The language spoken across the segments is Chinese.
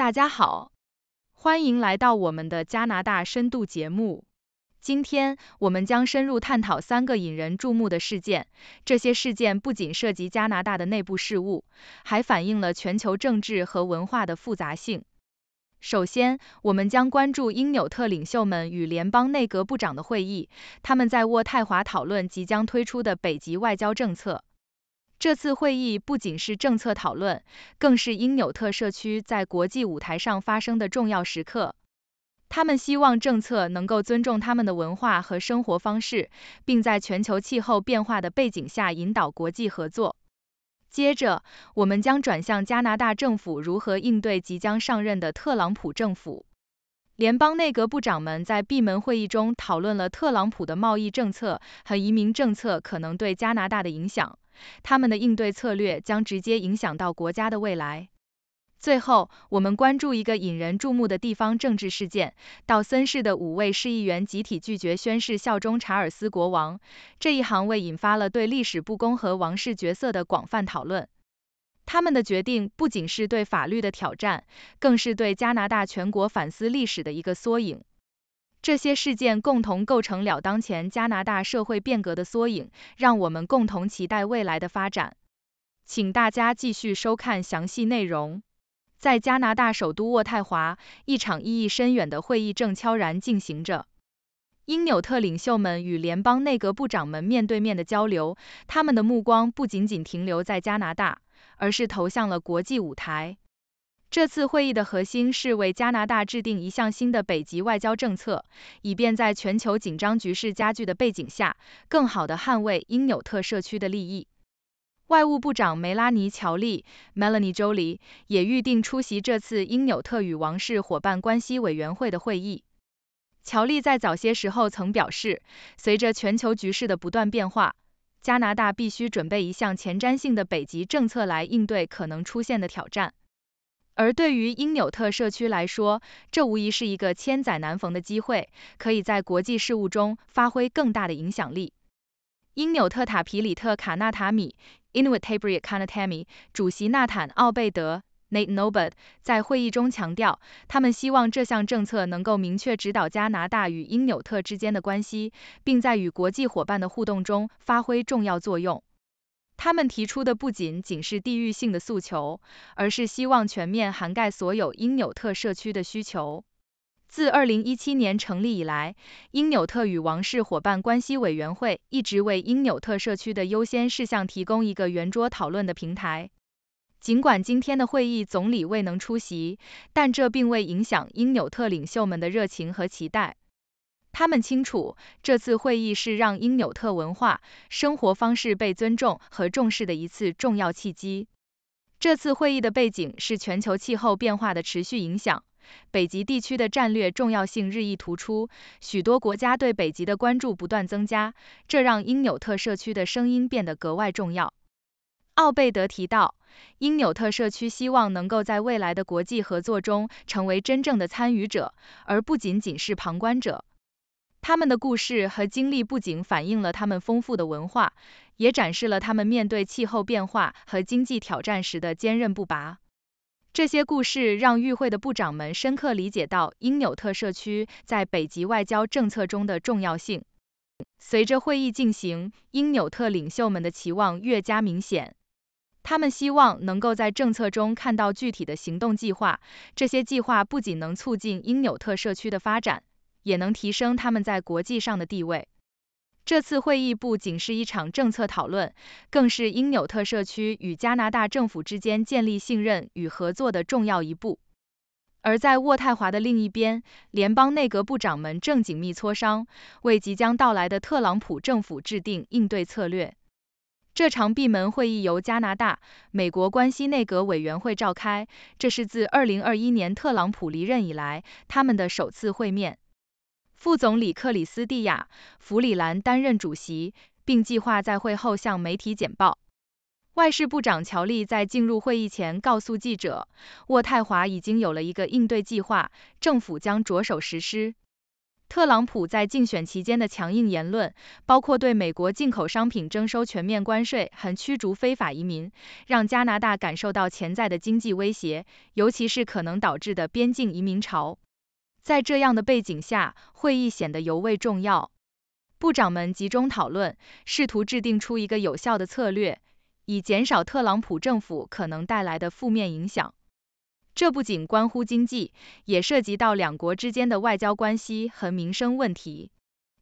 大家好，欢迎来到我们的加拿大深度节目。今天我们将深入探讨三个引人注目的事件，这些事件不仅涉及加拿大的内部事务，还反映了全球政治和文化的复杂性。首先，我们将关注因纽特领袖们与联邦内阁部长的会议，他们在渥太华讨论即将推出的北极外交政策。这次会议不仅是政策讨论，更是因纽特社区在国际舞台上发生的重要时刻。他们希望政策能够尊重他们的文化和生活方式，并在全球气候变化的背景下引导国际合作。接着，我们将转向加拿大政府如何应对即将上任的特朗普政府。联邦内阁部长们在闭门会议中讨论了特朗普的贸易政策和移民政策可能对加拿大的影响。他们的应对策略将直接影响到国家的未来。最后，我们关注一个引人注目的地方政治事件：道森市的五位市议员集体拒绝宣誓效忠查尔斯国王。这一行为引发了对历史不公和王室角色的广泛讨论。他们的决定不仅是对法律的挑战，更是对加拿大全国反思历史的一个缩影。这些事件共同构成了当前加拿大社会变革的缩影，让我们共同期待未来的发展。请大家继续收看详细内容。在加拿大首都渥太华，一场意义深远的会议正悄然进行着。因纽特领袖们与联邦内阁部长们面对面的交流，他们的目光不仅仅停留在加拿大，而是投向了国际舞台。这次会议的核心是为加拿大制定一项新的北极外交政策，以便在全球紧张局势加剧的背景下，更好地捍卫因纽特社区的利益。外务部长梅拉尼·乔利 （Melanie Joly） 也预定出席这次因纽特与王室伙伴关系委员会的会议。乔利在早些时候曾表示，随着全球局势的不断变化，加拿大必须准备一项前瞻性的北极政策来应对可能出现的挑战。而对于因纽特社区来说，这无疑是一个千载难逢的机会，可以在国际事务中发挥更大的影响力。因纽特塔皮里特卡纳塔米 （Inuit t a b i r i a Kanatami） 主席纳坦·奥贝德 （Nate Nobed） 在会议中强调，他们希望这项政策能够明确指导加拿大与因纽特之间的关系，并在与国际伙伴的互动中发挥重要作用。他们提出的不仅仅是地域性的诉求，而是希望全面涵盖所有因纽特社区的需求。自2017年成立以来，因纽特与王室伙伴关系委员会一直为因纽特社区的优先事项提供一个圆桌讨论的平台。尽管今天的会议总理未能出席，但这并未影响因纽特领袖们的热情和期待。他们清楚，这次会议是让因纽特文化生活方式被尊重和重视的一次重要契机。这次会议的背景是全球气候变化的持续影响，北极地区的战略重要性日益突出，许多国家对北极的关注不断增加，这让因纽特社区的声音变得格外重要。奥贝德提到，因纽特社区希望能够在未来的国际合作中成为真正的参与者，而不仅仅是旁观者。他们的故事和经历不仅反映了他们丰富的文化，也展示了他们面对气候变化和经济挑战时的坚韧不拔。这些故事让与会的部长们深刻理解到因纽特社区在北极外交政策中的重要性。随着会议进行，因纽特领袖们的期望越加明显，他们希望能够在政策中看到具体的行动计划，这些计划不仅能促进因纽特社区的发展。也能提升他们在国际上的地位。这次会议不仅是一场政策讨论，更是因纽特社区与加拿大政府之间建立信任与合作的重要一步。而在渥太华的另一边，联邦内阁部长们正紧密磋商，为即将到来的特朗普政府制定应对策略。这场闭门会议由加拿大美国关系内阁委员会召开，这是自2021年特朗普离任以来他们的首次会面。副总理克里斯蒂亚·弗里兰担任主席，并计划在会后向媒体简报。外事部长乔利在进入会议前告诉记者：“渥太华已经有了一个应对计划，政府将着手实施。”特朗普在竞选期间的强硬言论，包括对美国进口商品征收全面关税、和驱逐非法移民，让加拿大感受到潜在的经济威胁，尤其是可能导致的边境移民潮。在这样的背景下，会议显得尤为重要。部长们集中讨论，试图制定出一个有效的策略，以减少特朗普政府可能带来的负面影响。这不仅关乎经济，也涉及到两国之间的外交关系和民生问题。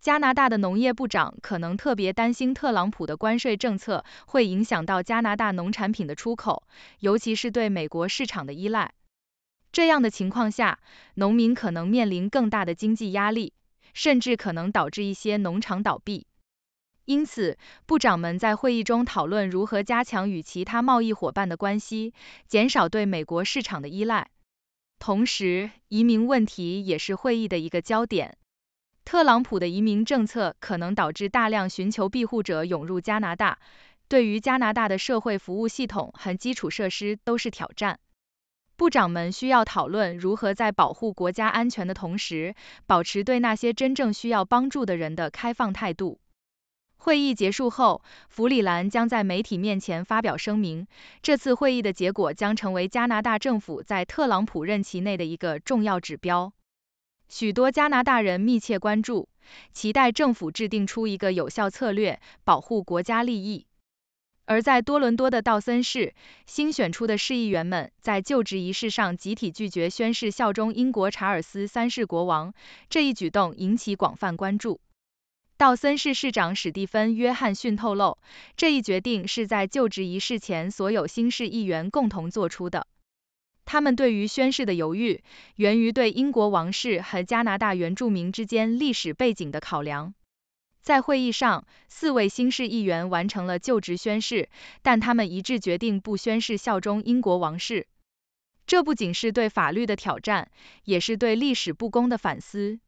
加拿大的农业部长可能特别担心特朗普的关税政策会影响到加拿大农产品的出口，尤其是对美国市场的依赖。这样的情况下，农民可能面临更大的经济压力，甚至可能导致一些农场倒闭。因此，部长们在会议中讨论如何加强与其他贸易伙伴的关系，减少对美国市场的依赖。同时，移民问题也是会议的一个焦点。特朗普的移民政策可能导致大量寻求庇护者涌入加拿大，对于加拿大的社会服务系统和基础设施都是挑战。部长们需要讨论如何在保护国家安全的同时，保持对那些真正需要帮助的人的开放态度。会议结束后，弗里兰将在媒体面前发表声明。这次会议的结果将成为加拿大政府在特朗普任期内的一个重要指标。许多加拿大人密切关注，期待政府制定出一个有效策略，保护国家利益。而在多伦多的道森市，新选出的市议员们在就职仪式上集体拒绝宣誓效忠英国查尔斯三世国王，这一举动引起广泛关注。道森市市长史蒂芬·约翰逊透露，这一决定是在就职仪式前所有新市议员共同做出的。他们对于宣誓的犹豫，源于对英国王室和加拿大原住民之间历史背景的考量。在会议上，四位新任议员完成了就职宣誓，但他们一致决定不宣誓效忠英国王室。这不仅是对法律的挑战，也是对历史不公的反思。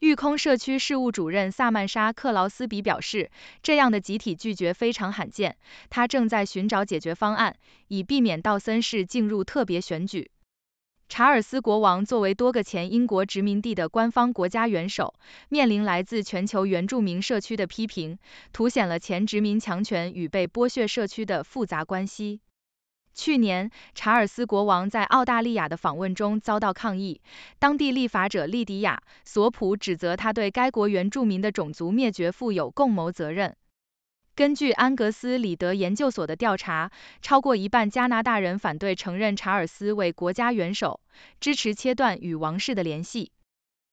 御空社区事务主任萨曼莎·克劳斯比表示，这样的集体拒绝非常罕见。他正在寻找解决方案，以避免道森市进入特别选举。查尔斯国王作为多个前英国殖民地的官方国家元首，面临来自全球原住民社区的批评，凸显了前殖民强权与被剥削社区的复杂关系。去年，查尔斯国王在澳大利亚的访问中遭到抗议，当地立法者利迪亚·索普指责他对该国原住民的种族灭绝负有共谋责任。根据安格斯·里德研究所的调查，超过一半加拿大人反对承认查尔斯为国家元首，支持切断与王室的联系。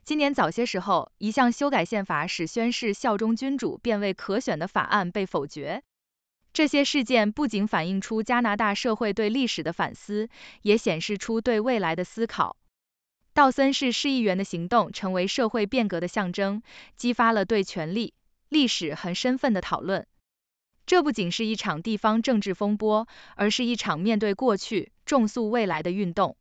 今年早些时候，一项修改宪法使宣誓效忠君主变为可选的法案被否决。这些事件不仅反映出加拿大社会对历史的反思，也显示出对未来的思考。道森市市议员的行动成为社会变革的象征，激发了对权力、历史和身份的讨论。这不仅是一场地方政治风波，而是一场面对过去、重塑未来的运动。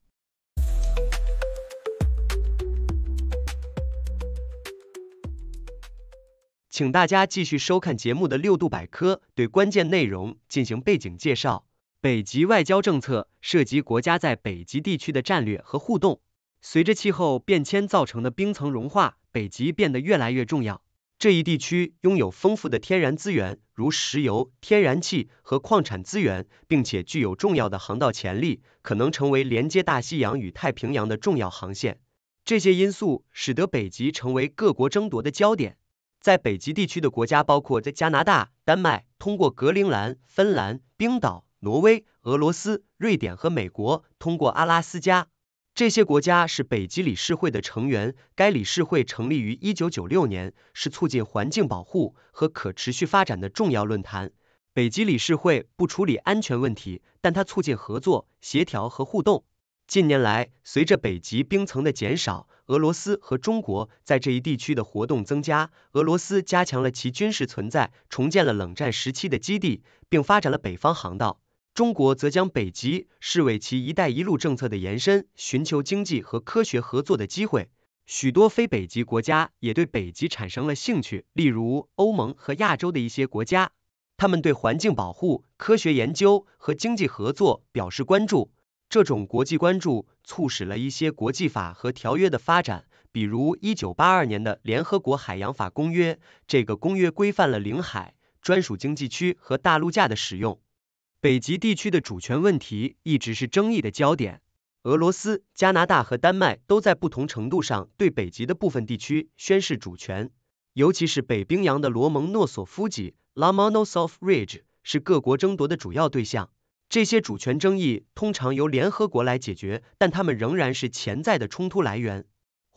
请大家继续收看节目的六度百科，对关键内容进行背景介绍。北极外交政策涉及国家在北极地区的战略和互动。随着气候变迁造成的冰层融化，北极变得越来越重要。这一地区拥有丰富的天然资源，如石油、天然气和矿产资源，并且具有重要的航道潜力，可能成为连接大西洋与太平洋的重要航线。这些因素使得北极成为各国争夺的焦点。在北极地区的国家包括在加拿大、丹麦，通过格陵兰、芬兰、冰岛、挪威、俄罗斯、瑞典和美国，通过阿拉斯加。这些国家是北极理事会的成员。该理事会成立于一九九六年，是促进环境保护和可持续发展的重要论坛。北极理事会不处理安全问题，但它促进合作、协调和互动。近年来，随着北极冰层的减少，俄罗斯和中国在这一地区的活动增加。俄罗斯加强了其军事存在，重建了冷战时期的基地，并发展了北方航道。中国则将北极视为其“一带一路”政策的延伸，寻求经济和科学合作的机会。许多非北极国家也对北极产生了兴趣，例如欧盟和亚洲的一些国家，他们对环境保护、科学研究和经济合作表示关注。这种国际关注促使了一些国际法和条约的发展，比如一九八二年的《联合国海洋法公约》。这个公约规范了领海、专属经济区和大陆架的使用。北极地区的主权问题一直是争议的焦点。俄罗斯、加拿大和丹麦都在不同程度上对北极的部分地区宣示主权，尤其是北冰洋的罗蒙诺索夫级 l o m o n o s o v Ridge） 是各国争夺的主要对象。这些主权争议通常由联合国来解决，但他们仍然是潜在的冲突来源。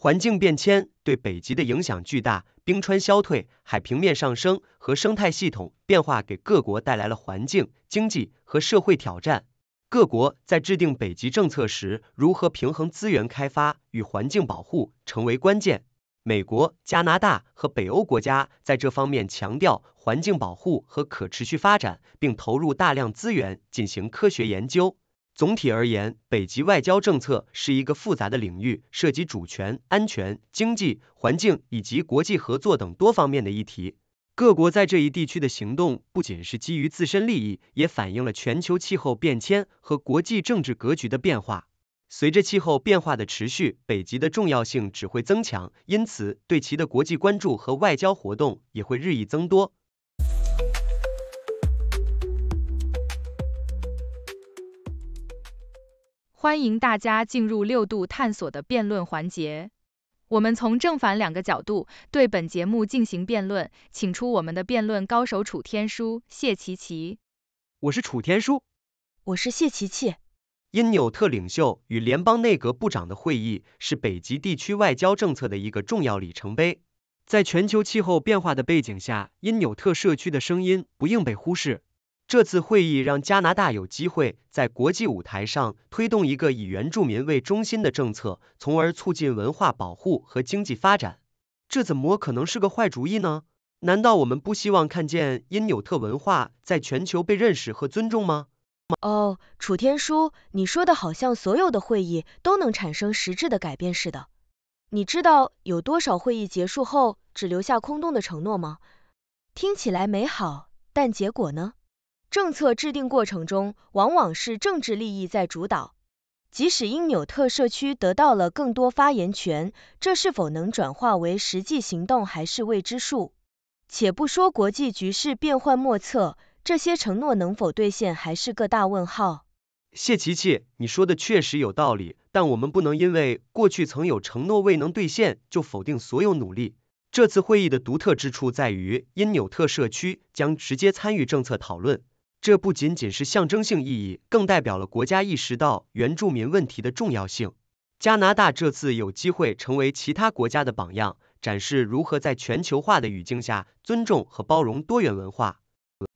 环境变迁对北极的影响巨大，冰川消退、海平面上升和生态系统变化给各国带来了环境、经济和社会挑战。各国在制定北极政策时，如何平衡资源开发与环境保护成为关键。美国、加拿大和北欧国家在这方面强调环境保护和可持续发展，并投入大量资源进行科学研究。总体而言，北极外交政策是一个复杂的领域，涉及主权、安全、经济、环境以及国际合作等多方面的议题。各国在这一地区的行动不仅是基于自身利益，也反映了全球气候变迁和国际政治格局的变化。随着气候变化的持续，北极的重要性只会增强，因此对其的国际关注和外交活动也会日益增多。欢迎大家进入六度探索的辩论环节。我们从正反两个角度对本节目进行辩论，请出我们的辩论高手楚天舒、谢琪琪。我是楚天舒。我是谢琪琪。因纽特领袖与联邦内阁部长的会议是北极地区外交政策的一个重要里程碑。在全球气候变化的背景下，因纽特社区的声音不应被忽视。这次会议让加拿大有机会在国际舞台上推动一个以原住民为中心的政策，从而促进文化保护和经济发展。这怎么可能是个坏主意呢？难道我们不希望看见因纽特文化在全球被认识和尊重吗？哦，楚天舒，你说的好像所有的会议都能产生实质的改变似的。你知道有多少会议结束后只留下空洞的承诺吗？听起来美好，但结果呢？政策制定过程中，往往是政治利益在主导。即使因纽特社区得到了更多发言权，这是否能转化为实际行动还是未知数。且不说国际局势变幻莫测，这些承诺能否兑现还是个大问号。谢琪琪，你说的确实有道理，但我们不能因为过去曾有承诺未能兑现，就否定所有努力。这次会议的独特之处在于，因纽特社区将直接参与政策讨论。这不仅仅是象征性意义，更代表了国家意识到原住民问题的重要性。加拿大这次有机会成为其他国家的榜样，展示如何在全球化的语境下尊重和包容多元文化。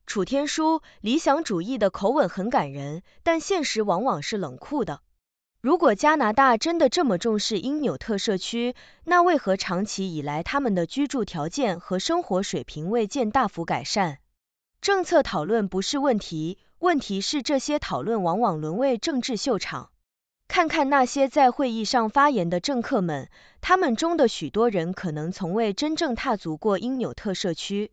楚天舒，理想主义的口吻很感人，但现实往往是冷酷的。如果加拿大真的这么重视因纽特社区，那为何长期以来他们的居住条件和生活水平未见大幅改善？政策讨论不是问题，问题是这些讨论往往沦为政治秀场。看看那些在会议上发言的政客们，他们中的许多人可能从未真正踏足过因纽特社区。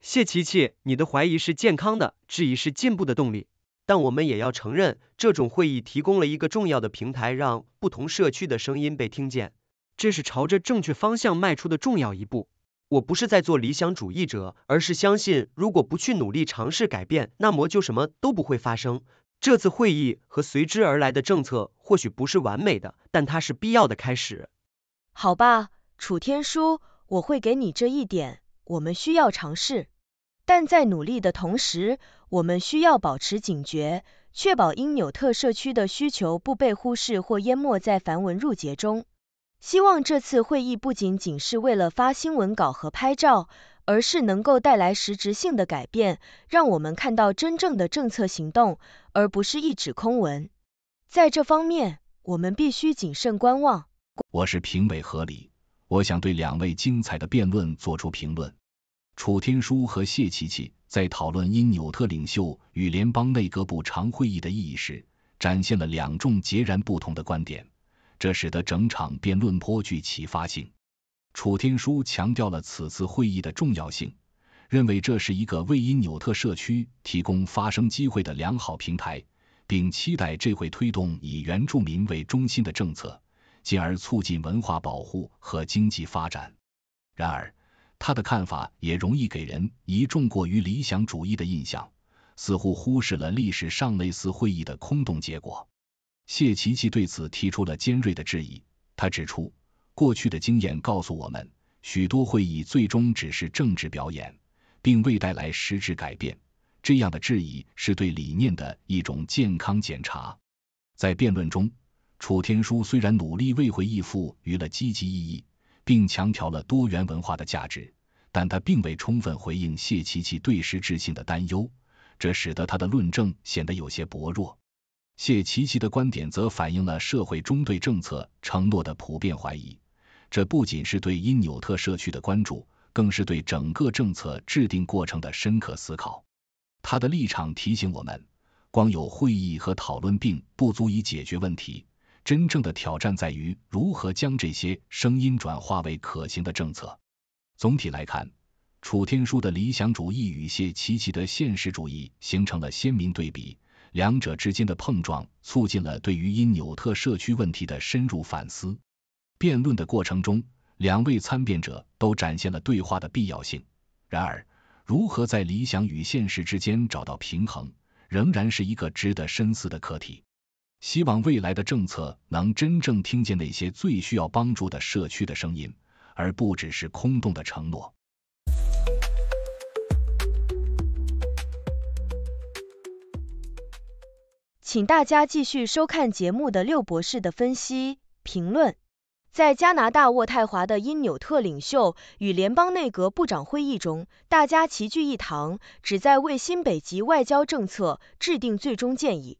谢琪琪，你的怀疑是健康的，质疑是进步的动力。但我们也要承认，这种会议提供了一个重要的平台，让不同社区的声音被听见，这是朝着正确方向迈出的重要一步。我不是在做理想主义者，而是相信，如果不去努力尝试改变，那么就什么都不会发生。这次会议和随之而来的政策或许不是完美的，但它是必要的开始。好吧，楚天舒，我会给你这一点。我们需要尝试，但在努力的同时，我们需要保持警觉，确保因纽特社区的需求不被忽视或淹没在繁文缛节中。希望这次会议不仅仅是为了发新闻稿和拍照，而是能够带来实质性的改变，让我们看到真正的政策行动，而不是一纸空文。在这方面，我们必须谨慎观望。我是评委何黎，我想对两位精彩的辩论做出评论。楚天舒和谢琪琪在讨论因纽特领袖与联邦内阁部长会议的意义时，展现了两种截然不同的观点。这使得整场辩论颇具启发性。楚天舒强调了此次会议的重要性，认为这是一个为因纽特社区提供发声机会的良好平台，并期待这会推动以原住民为中心的政策，进而促进文化保护和经济发展。然而，他的看法也容易给人一重过于理想主义的印象，似乎忽视了历史上类似会议的空洞结果。谢琪琪对此提出了尖锐的质疑，他指出，过去的经验告诉我们，许多会议最终只是政治表演，并未带来实质改变。这样的质疑是对理念的一种健康检查。在辩论中，楚天舒虽然努力为回忆赋予了积极意义，并强调了多元文化的价值，但他并未充分回应谢琪琪对实质性的担忧，这使得他的论证显得有些薄弱。谢奇奇的观点则反映了社会中对政策承诺的普遍怀疑，这不仅是对因纽特社区的关注，更是对整个政策制定过程的深刻思考。他的立场提醒我们，光有会议和讨论并不足以解决问题，真正的挑战在于如何将这些声音转化为可行的政策。总体来看，楚天舒的理想主义与谢奇奇的现实主义形成了鲜明对比。两者之间的碰撞，促进了对于因纽特社区问题的深入反思。辩论的过程中，两位参辩者都展现了对话的必要性。然而，如何在理想与现实之间找到平衡，仍然是一个值得深思的课题。希望未来的政策能真正听见那些最需要帮助的社区的声音，而不只是空洞的承诺。请大家继续收看节目的六博士的分析评论。在加拿大渥太华的因纽特领袖与联邦内阁部长会议中，大家齐聚一堂，旨在为新北极外交政策制定最终建议。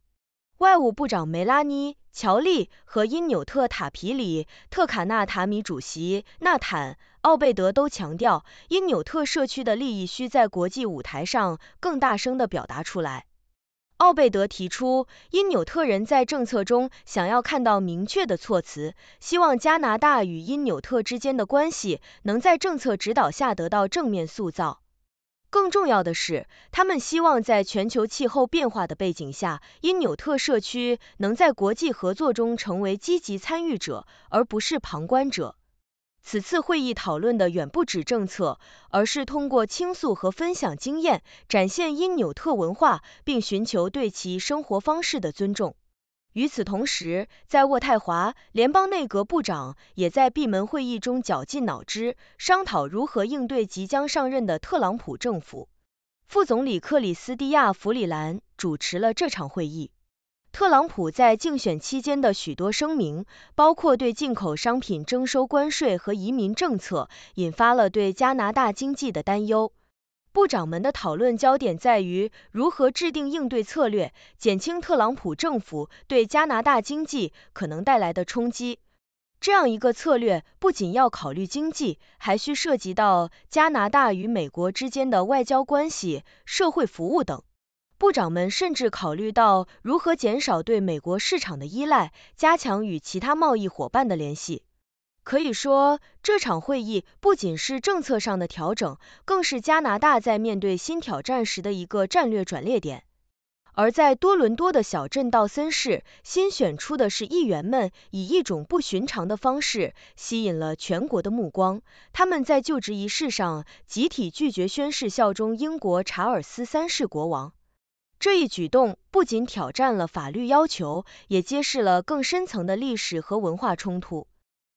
外务部长梅拉妮·乔利和因纽特塔皮里特卡纳塔米主席纳坦·奥贝德都强调，因纽特社区的利益需在国际舞台上更大声地表达出来。奥贝德提出，因纽特人在政策中想要看到明确的措辞，希望加拿大与因纽特之间的关系能在政策指导下得到正面塑造。更重要的是，他们希望在全球气候变化的背景下，因纽特社区能在国际合作中成为积极参与者，而不是旁观者。此次会议讨论的远不止政策，而是通过倾诉和分享经验，展现因纽特文化，并寻求对其生活方式的尊重。与此同时，在渥太华，联邦内阁部长也在闭门会议中绞尽脑汁，商讨如何应对即将上任的特朗普政府。副总理克里斯蒂亚·弗里兰主持了这场会议。特朗普在竞选期间的许多声明，包括对进口商品征收关税和移民政策，引发了对加拿大经济的担忧。部长们的讨论焦点在于如何制定应对策略，减轻特朗普政府对加拿大经济可能带来的冲击。这样一个策略不仅要考虑经济，还需涉及到加拿大与美国之间的外交关系、社会服务等。部长们甚至考虑到如何减少对美国市场的依赖，加强与其他贸易伙伴的联系。可以说，这场会议不仅是政策上的调整，更是加拿大在面对新挑战时的一个战略转捩点。而在多伦多的小镇道森市，新选出的议员们以一种不寻常的方式吸引了全国的目光。他们在就职仪式上集体拒绝宣誓效忠英国查尔斯三世国王。这一举动不仅挑战了法律要求，也揭示了更深层的历史和文化冲突。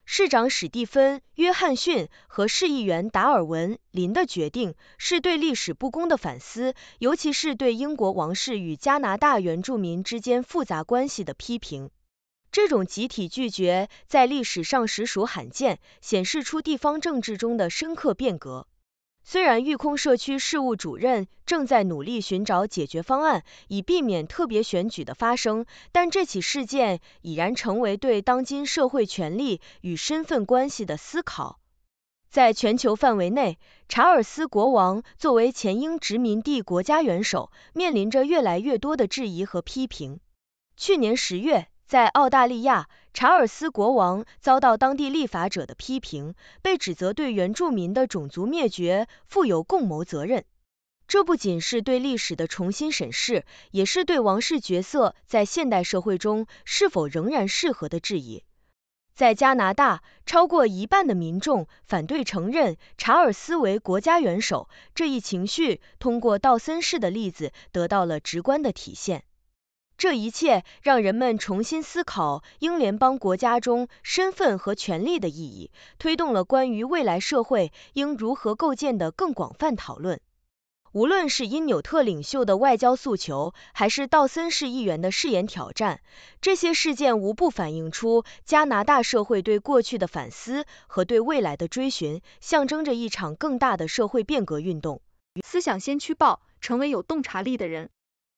市长史蒂芬·约翰逊和市议员达尔文·林的决定是对历史不公的反思，尤其是对英国王室与加拿大原住民之间复杂关系的批评。这种集体拒绝在历史上实属罕见，显示出地方政治中的深刻变革。虽然御空社区事务主任正在努力寻找解决方案，以避免特别选举的发生，但这起事件已然成为对当今社会权力与身份关系的思考。在全球范围内，查尔斯国王作为前英殖民地国家元首，面临着越来越多的质疑和批评。去年十月，在澳大利亚。查尔斯国王遭到当地立法者的批评，被指责对原住民的种族灭绝负有共谋责任。这不仅是对历史的重新审视，也是对王室角色在现代社会中是否仍然适合的质疑。在加拿大，超过一半的民众反对承认查尔斯为国家元首，这一情绪通过道森氏的例子得到了直观的体现。这一切让人们重新思考英联邦国家中身份和权利的意义，推动了关于未来社会应如何构建的更广泛讨论。无论是因纽特领袖的外交诉求，还是道森市议员的誓言挑战，这些事件无不反映出加拿大社会对过去的反思和对未来的追寻，象征着一场更大的社会变革运动。思想先驱报，成为有洞察力的人。